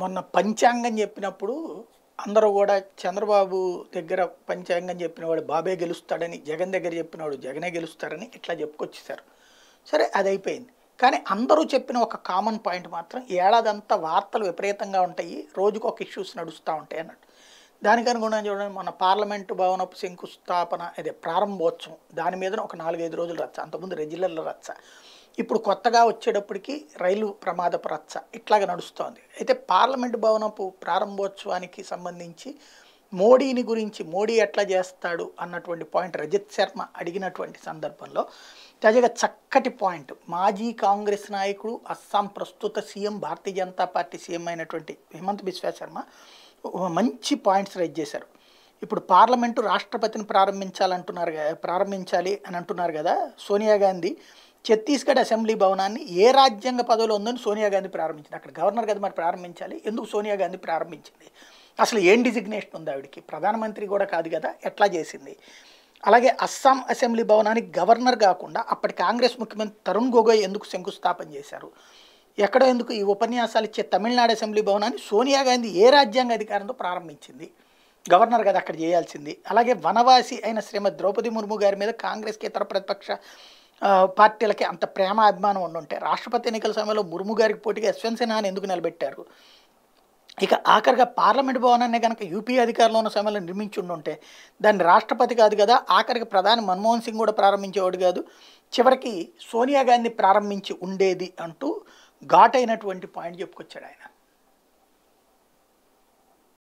మొన్న పంచాంగం చెప్పినప్పుడు అందరూ కూడా చంద్రబాబు దగ్గర పంచాంగం చెప్పినవాడు బాబే గెలుస్తాడని జగన్ దగ్గర చెప్పినవాడు జగనే గెలుస్తారని ఇట్లా చెప్పుకొచ్చేసారు సరే అది అయిపోయింది కానీ అందరూ చెప్పిన ఒక కామన్ పాయింట్ మాత్రం ఏడాదంతా వార్తలు విపరీతంగా ఉంటాయి రోజుకు ఒక ఇష్యూస్ నడుస్తూ ఉంటాయి అన్నట్టు దానికి అనుగుణంగా చూడండి మన పార్లమెంటు భవనపు శంకుస్థాపన అదే ప్రారంభోత్సవం దాని మీద ఒక నాలుగైదు రోజులు రచ్చ అంతకుముందు రెగ్యులర్ల రచ్చ ఇప్పుడు కొత్తగా వచ్చేటప్పటికి రైలు ప్రమాదపు రచ్చ ఇట్లాగా నడుస్తోంది అయితే పార్లమెంటు భవనపు ప్రారంభోత్సవానికి సంబంధించి మోడీని గురించి మోడీ ఎట్లా చేస్తాడు అన్నటువంటి పాయింట్ రజత్ శర్మ అడిగినటువంటి సందర్భంలో తాజాగా చక్కటి పాయింట్ మాజీ కాంగ్రెస్ నాయకుడు అస్సాం ప్రస్తుత CM Bharatiya Janata party CM అయినటువంటి హిమంత్ బిశ్వ శర్మ మంచి పాయింట్స్ రైజ్ చేశారు ఇప్పుడు పార్లమెంటు రాష్ట్రపతిని ప్రారంభించాలంటున్నారు ప్రారంభించాలి అని అంటున్నారు కదా సోనియా గాంధీ ఛత్తీస్గఢ్ అసెంబ్లీ భవనాన్ని ఏ రాజ్యాంగ పదవిలో ఉందని సోనియా గాంధీ ప్రారంభించింది అక్కడ గవర్నర్ కదా మరి ప్రారంభించాలి ఎందుకు సోనియా గాంధీ ప్రారంభించింది అసలు ఏం డిజిగ్నేషన్ ఉంది ఆవిడకి ప్రధానమంత్రి కూడా కాదు కదా ఎట్లా చేసింది అలాగే అస్సాం అసెంబ్లీ భవనానికి గవర్నర్ కాకుండా అప్పటి కాంగ్రెస్ ముఖ్యమంత్రి తరుణ్ గొగోయ్ ఎందుకు శంకుస్థాపన చేశారు ఎక్కడో ఎందుకు ఈ ఉపన్యాసాలు ఇచ్చే తమిళనాడు అసెంబ్లీ భవనాన్ని సోనియా గాంధీ ఏ రాజ్యాంగ అధికారంతో ప్రారంభించింది గవర్నర్ కదా అక్కడ చేయాల్సింది అలాగే వనవాసి అయిన శ్రీమతి ద్రౌపది ముర్ము గారి మీద కాంగ్రెస్కి ఇతర ప్రతిపక్ష పార్టీలకి అంత ప్రేమ అభిమానం ఉండుంటే రాష్ట్రపతి ఎన్నికల సమయంలో ముర్ము గారికి పోటీగా యశ్వంత్ సిన్హాని ఎందుకు నిలబెట్టారు ఇక ఆఖరిగా పార్లమెంట్ భవనాన్ని కనుక యూపీ అధికారంలో ఉన్న సమయంలో నిర్మించి ఉండుంటే దాన్ని రాష్ట్రపతి కాదు కదా ఆఖరికి ప్రధాని మన్మోహన్ సింగ్ కూడా ప్రారంభించేవాడు కాదు చివరికి సోనియా గాంధీ ప్రారంభించి ఉండేది అంటూ ఘాటైనటువంటి పాయింట్ చెప్పుకొచ్చాడు ఆయన